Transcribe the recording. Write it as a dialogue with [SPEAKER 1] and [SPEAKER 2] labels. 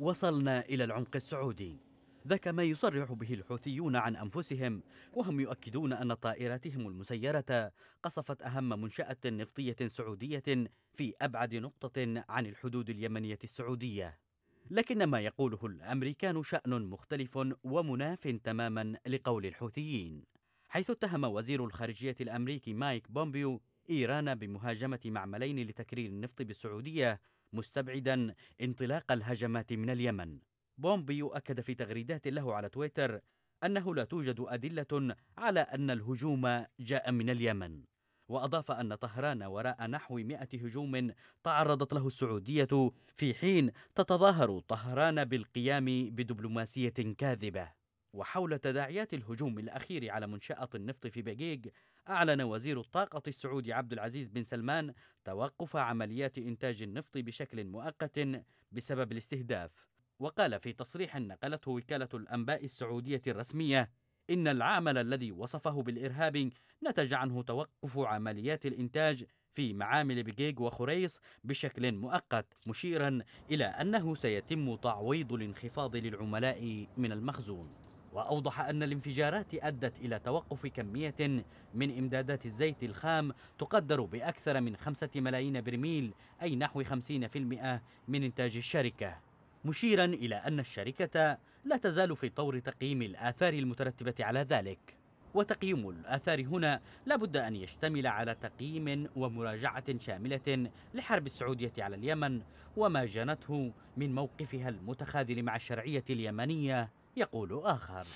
[SPEAKER 1] وصلنا إلى العمق السعودي ذاك ما يصرح به الحوثيون عن أنفسهم وهم يؤكدون أن طائراتهم المسيرة قصفت أهم منشأة نفطية سعودية في أبعد نقطة عن الحدود اليمنية السعودية لكن ما يقوله الأمريكان شأن مختلف ومناف تماما لقول الحوثيين حيث اتهم وزير الخارجية الأمريكي مايك بومبيو إيران بمهاجمة معملين لتكرير النفط بالسعودية مستبعدا انطلاق الهجمات من اليمن بومبيو أكد في تغريدات له على تويتر أنه لا توجد أدلة على أن الهجوم جاء من اليمن وأضاف أن طهران وراء نحو مئة هجوم تعرضت له السعودية في حين تتظاهر طهران بالقيام بدبلوماسية كاذبة وحول تداعيات الهجوم الأخير على منشأة النفط في بيجيج أعلن وزير الطاقة السعودي عبد العزيز بن سلمان توقف عمليات إنتاج النفط بشكل مؤقت بسبب الاستهداف وقال في تصريح نقلته وكالة الأنباء السعودية الرسمية إن العمل الذي وصفه بالإرهاب نتج عنه توقف عمليات الإنتاج في معامل بجيج وخريص بشكل مؤقت مشيرا إلى أنه سيتم تعويض الانخفاض للعملاء من المخزون وأوضح أن الانفجارات أدت إلى توقف كمية من إمدادات الزيت الخام تقدر بأكثر من خمسة ملايين برميل أي نحو 50% من إنتاج الشركة مشيرا إلى أن الشركة لا تزال في طور تقييم الآثار المترتبة على ذلك وتقييم الآثار هنا لابد أن يشتمل على تقييم ومراجعة شاملة لحرب السعودية على اليمن وما جنته من موقفها المتخاذل مع الشرعية اليمنية يقول آخر